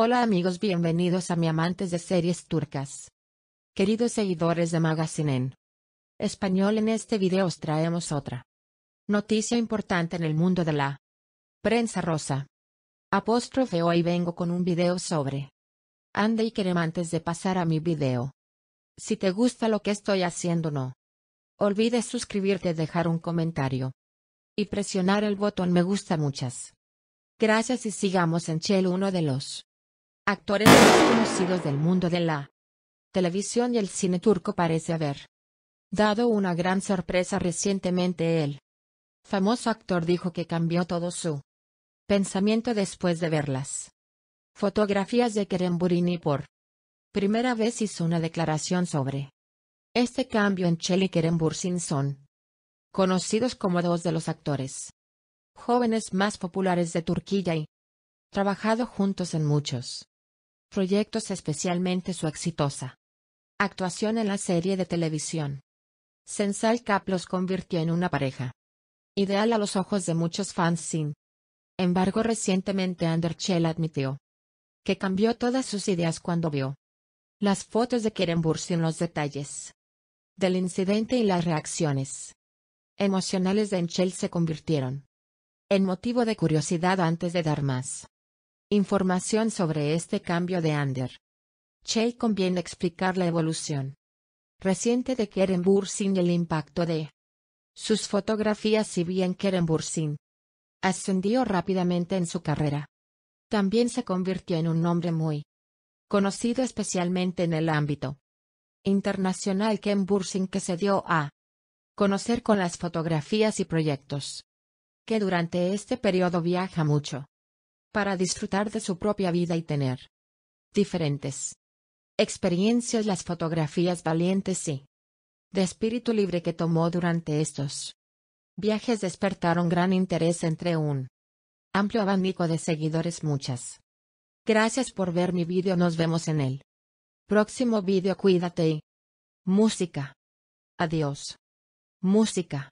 Hola amigos, bienvenidos a mi amantes de series turcas. Queridos seguidores de Magazine en español, en este video os traemos otra noticia importante en el mundo de la prensa rosa. Apóstrofe hoy vengo con un video sobre Ande y Kerem antes de pasar a mi video. Si te gusta lo que estoy haciendo no olvides suscribirte, dejar un comentario y presionar el botón me gusta muchas. Gracias y sigamos en Chel uno de los actores más conocidos del mundo de la televisión y el cine turco parece haber dado una gran sorpresa recientemente. El famoso actor dijo que cambió todo su pensamiento después de verlas. Fotografías de Kerem por primera vez hizo una declaración sobre este cambio en Chelly Kerem son conocidos como dos de los actores jóvenes más populares de Turquía y trabajado juntos en muchos proyectos especialmente su exitosa actuación en la serie de televisión. Sensal Cap los convirtió en una pareja ideal a los ojos de muchos fans sin embargo recientemente Schell admitió que cambió todas sus ideas cuando vio las fotos de Bursey sin los detalles del incidente y las reacciones emocionales de Enchel se convirtieron en motivo de curiosidad antes de dar más Información sobre este cambio de Ander. Che conviene explicar la evolución reciente de Keren Bursin y el impacto de sus fotografías si bien Keren ascendió rápidamente en su carrera. También se convirtió en un hombre muy conocido especialmente en el ámbito internacional Ken Bursin que se dio a conocer con las fotografías y proyectos que durante este periodo viaja mucho para disfrutar de su propia vida y tener diferentes experiencias las fotografías valientes y de espíritu libre que tomó durante estos viajes despertaron gran interés entre un amplio abanico de seguidores muchas. Gracias por ver mi vídeo nos vemos en el próximo vídeo cuídate y música. Adiós. Música.